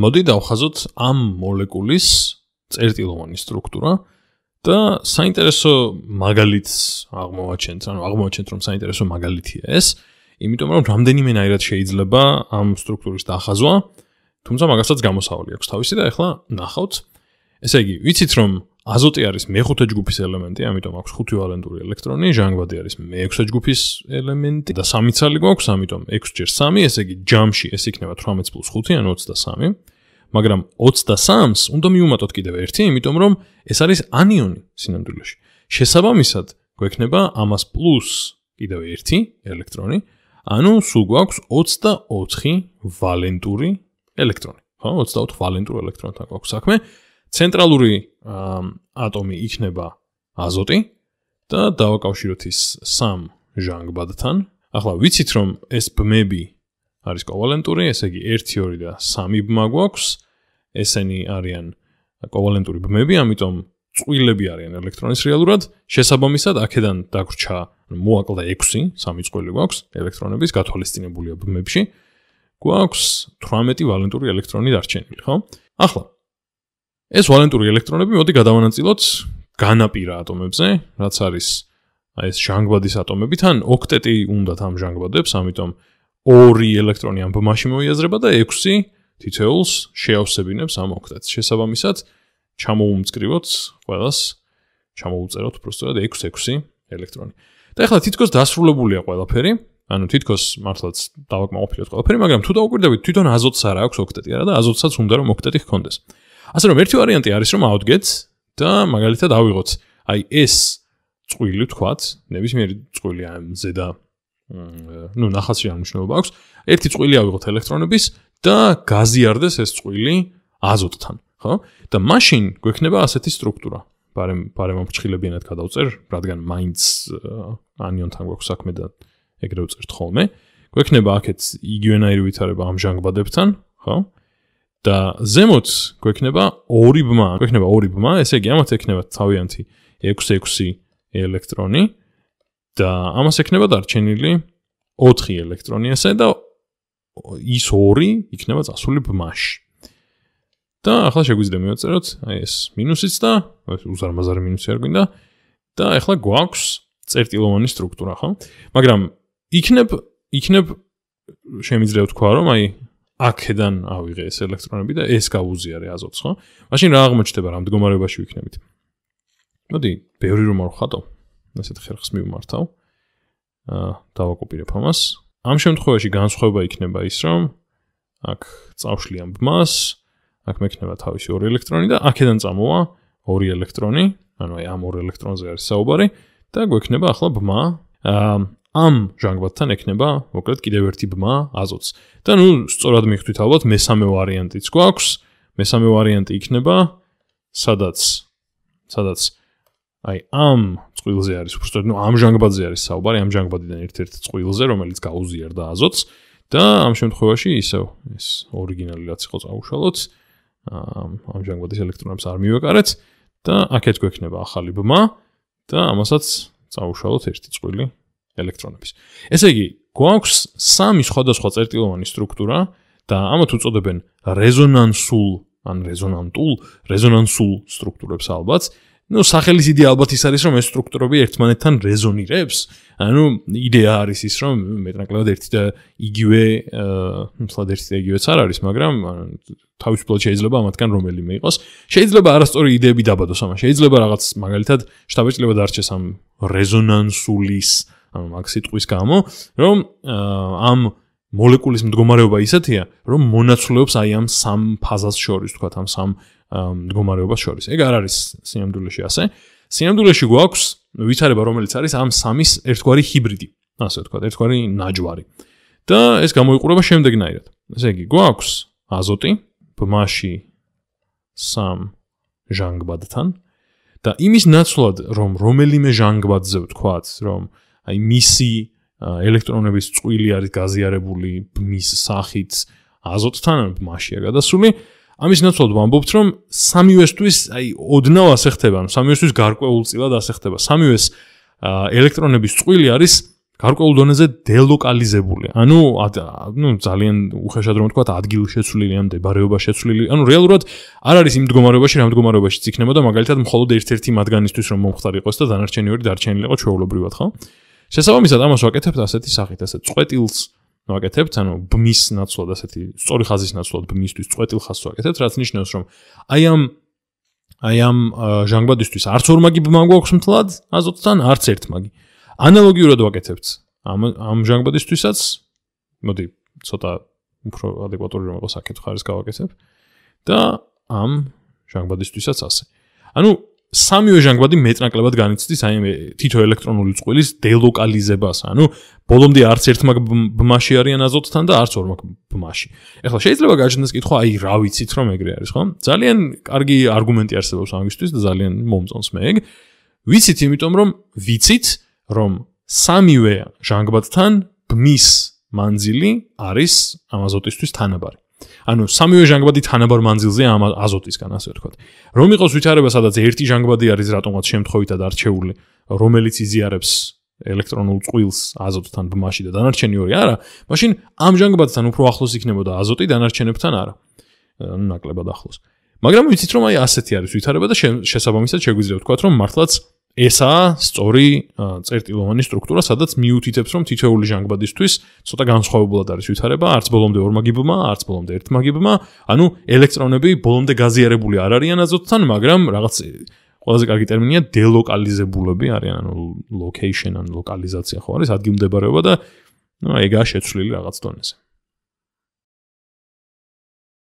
მოდი დავხაზოთ ამ მოლეკულის წერტილოვანი სტრუქტურა და საინტერესო მაგალითს აღმოვაჩენთ, ანუ აღმოვაჩენთ რომ საინტერესო მაგალითია ეს, იმიტომ რომ რამდენიმენაირად შეიძლება ამ სტრუქტურის დახაზვა, თუმცა მაგასაც გამოსავალი აქვს თავისი და ახლა ნახავთ. ესე იგი, ვიცით რომ აზოტი არის მეხუთე ჯგუფის ელემენტი, ამიტომ აქვს ხუთი ვალენტური ელექტრონი, ჟანგბადი არის მეექვსე ჯგუფის ელემენტი და სამი ცალი გვაქვს, ამიტომ 6 ჯერ 3, ესე იგი ჯამში ეს იქნება 18+5 ან 23. მაგრამ 23-ს უნდა მიუმატოთ კიდევ ერთი, ამიტომ რომ ეს არის ანიონი სინამდვილეში. შესაბამისად, გვექნება ამას პლუს კიდევ ერთი ელექტრონი, ანუ სულ გვაქვს 24 ვალენტური ელექტრონი. ხო, 24 ვალენტური ელექტრონთან გვაქვს საქმე. ცენტრალური ატომი იქნება აზოტი და დავაკავშიროთ ის სამ ჟანგბადთან. ახლა ვიცით რომ ეს ბმები არის კოვალენტური, ესე იგი 1, 2 და 3 ბმა გვაქვს. ესენი არიან კოვალენტური ბმები, ამიტომ წვილები არიან ელექტრონის რეალურად. შესაბამისად, აქედან დაგრჩა, მოაკლდა 6, სამი წვილი გვაქვს ელექტრონების გათვალისწინებულია ბმებში. გვაქვს 18 ვალენტური ელექტრონი დარჩენილი, ხო? ახლა ეს ვალენტური ელექტრონები მოდი გადავანაწილოთ განაპირა ატომებზე, რაც არის აი ეს ჟანგბადის ატომები, თან ოქტეტი უნდათ ამ ჟანგბადებს, ამიტომ ორი ელექტრონი ამ ბმაში მოიაზრება და ექვსი თითოეულს შეავსებინებს ამ ოქტეტს. შესაბამისად, ჩამოუმწკრივოთ ყველას, ჩამოუწეროთ უბრალოდ 6-6 ელექტრონი. და ახლა თითქოს დასრულებულია ყველაფერი, ანუ თითქოს მართლაც დავაკმაყოფილოთ ყველაფერი, მაგრამ თუ დაუკვირდებით, თვითონ აზოტს არა აქვს ოქტეტი, არა და აზოტსაც უნდა რომ ოქტეტი ჰქონდეს. ასე რომ ერთი ვარიანტი არის რომ აუდგეთ და მაგალითად ავიღოთ აი ეს წვილი თქვათ ნებისმიერი წვილი ამ ზედა ну ნახასი არ მნიშვნელობა აქვს ერთი წვილი ავიღოთ ელექტრონების და გაზიარდეს ეს წვილი აზოტთან ხო და მაშინ გვექნება ასეთი სტრუქტურა პარემ პარემო ფრჩხილებიანად გადავწერ რადგან მაინც ანიონთან გვაქვს საქმე და ეგრევე წერთ ხოლმე გვექნება აქეთ იგივენაირი ვითარება ამ ჟანგბადებთან ხო? და ზემოთ გვექნება ორი ბმა, გვექნება ორი ბმა, ესე იგი ამათ ექნება თავიანთი 6-6 ელექტრონი და ამას ექნება დარჩენილი 4 ელექტრონი ასე და ის ორი იქნება წასული ბმაში. და ახლა შეგვიძლია მივაწეროთ აი ეს მინუსიც და ეს უზარმაზარი მინუსი არ გვინდა და ახლა გვაქვს წერტილოვანი სტრუქტურა ხო? მაგრამ იქნებ იქნებ შემიძლია ვთქვა რომ აი აქედან ავიღე ეს ელექტრონები და ეს გავუზიარე აზოტს, ხო? მაშინ რა აღმოჩნდება რა მდგომარეობაში ვიქნებით? მოდი, ბევრი რომ არხატო, ასეთ ხერხს მივმართავ. აა დავაკოპირებ ამას. ამ შემთხვევაში განსხვავება იქნება ის, რომ აქ წავშლიან ბმას, აქ მექნება თავისი ორი ელექტრონი და აქედან წამოვა ორი ელექტრონი, ანუ აი ამ ორ ელექტრონზე არის საუბარი და გვექნება ახლა ბმა. აა ამ ჟანგბადთან ექნება მოკლედ კიდევ ერთი ბმა აზოტს. და ნუ სწორად მიხვით ალბათ მესამე ვარიანტიც გვაქვს. მესამე ვარიანტი იქნება სადაც სადაც აი ამ წვილზე არის უბრალოდ ნუ ამ ჟანგბადზე არის საუბარი, ამ ჟანგბადიდან ერთ-ერთი წვილზე, რომელიც გაუზიარდა აზოტს და ამ შემთხვევაში ისევ ეს ორიგინალიაც იყო წაუშალოთ. ამ ჟანგბადის ელექტრონებს არ მივეკარეთ და აქეთ გვექნება ახალი ბმა და ამასაც წაუშალოთ ერთი წვილი. ელექტრონების. ესე იგი, გვაქვს სამი სხვადასხვა წერტილოვანი სტრუქტურა და ამათ უწოდებენ რეზონანსულ ან რეზონანტულ, რეზონანსულ სტრუქტურებს ალბათ. ну სახელის იდეა ალბათ ის არის რომ ეს სტრუქტურები ერთმანეთთან რეზონირებს ანუ იდეა არის ის რომ მეტნაკლებად ერთი და იგივე მსლად ერთი და იგივეც არ არის მაგრამ თავისუფლად შეიძლება ამათგან რომელიმე იყოს შეიძლება არასწორი იდეები დაბადოს ამან შეიძლება რაღაც მაგალითად შტაბეჭდილება დარჩეს ამ რეზონანსულის აა ანუ მაგ სიტყვის გამო, რომ ამ მოლეკულის მდგომარეობა ისეთია, რომ მონაცვლეობს აი ამ სამ ფაზას შორის, თქვათ, ამ სამ მდგომარეობას შორის. ეგ არ არის სინამდვილეში ასე. სინამდვილეში გვაქვს ვითარება, რომელიც არის ამ სამის ერთგვარი ჰიბრიდი, ასე ვთქვათ, ერთგვარი ნაჯვარი. და ეს გამოიყურება შემდეგნაირად. ესე იგი, გვაქვს აზოტი ბმაში სამ ჟანგბადთან და იმის ნაცვლად, რომ რომელიმე ჟანგბადზე ვთქვათ, რომ აი მისი ელექტრონების წვილი არის გაზიარებული მის სახით აზოტთან მასშია გადასული. ამის ნაცვლად ვამბობთ, რომ სამივესთვის აი ოდნავ ასე ხდება, ანუ სამივესთვის გარკვეულწილად ასე ხდება. სამივეს ელექტრონების წვილი არის გარკვეულ დონეზე დელოკალიზებული. ანუ ნუ ძალიან უხეშად რომ ვთქვა, ადგილ შეცვლილი ან დაბარეობა შეცვლილი. ანუ რეალურად არ არის იმ მდგომარეობაში, რა მდგომარეობაშიც იქნება და მაგალითად მხოლოდ ერთ-ერთი მათგანისთვის რომ მომხდარიყოს და დანარჩენი ორი დარჩენილიყო ჩვეულებრივად, ხო? აა შესაბამისად ამას ვაკეთებთ ასეთი სახით, ასე წვეტილს ვაკეთებთ, ანუ ბმის ნაცვლად ასეთი სწორი ხაზის ნაცვლად ბმისთვის წვეტილ ხაზს ვაკეთებთ, რაც ნიშნავს, რომ აი ამ აი ამ ჟანგბადისთვის არც ორმაგი ბმა გვაქვს მთლად აზოტთან, არც ერთმაგი. ანალოგიურად ვაკეთებთ ამ ამ ჟანგბადისთვისაც. მოდი, ცოტა უფრო ადეკვატური რომ იყოს აკეთ ხარეს გავაკეთებ. და ამ ჟანგბადისთვისაც ასე. ანუ სამივე ჟანგბადი მეტნაკლებად განიცდის აი თითო ელექტრონული წყვილის დელოკალიზებას, ანუ ბოლომდე არც ერთმა ბმაში არიან აზოტთან და არც ორმა ბმაში. ეხლა შეიძლება გაჩნდეს კითხვა, აი რა ვიცით რომ ეგრე არის, ხო? ძალიან კარგი არგუმენტი არსებობს ამისთვის და ძალიან მომწონს მე ეგ. ვიცით, იმიტომ რომ ვიცით, რომ სამივე ჟანგბადთან ბმის მანძილი არის ამ აზოტისთვის თანაბარი. ანუ სამივე ჟანგბადი თანაბარ მანძილზე ამ აზოტისგან ასე ვთქვათ. რომ იყოს ვითარება, სადაც ერთი ჟანგბადი არის რატომღაც შემთხვევითად არჩეული, რომელიც იზიარებს ელექტრონულ წვილს აზოტთან ბმაში და დანარჩენი ორი არა, მაშინ ამ ჟანგბადთან უფრო ახლოს იქნებოდა აზოტი დანარჩენებთან არა. ანუ ნაკლებად ახლოს. მაგრამ ვიცით რომ აი ასეთი არის ვითარება და შესაბამისად შეგვიძლია ვთქვათ რომ მართლაც ესაა სწორი წერტილოვანი სტრუქტურა, სადაც მიუთითებს, რომ თითოეული ჟანგბადისთვის ცოტა განსხვავებულად არის ვითარება, არც ბოლომდე ორმაგიბმა, არც ბოლომდე ერთმაგიბმა, ანუ ელექტრონები ბოლომდე გაზიარებული არ არიან აზოტთან, მაგრამ რაღაც ყველაზე კარგი ტერმინია დელოკალიზებულები არიან, ანუ location and localization ხო არის ადგილმდებარეობა და ნუ ეგაა შეცვლილი რაღაც დონეზე.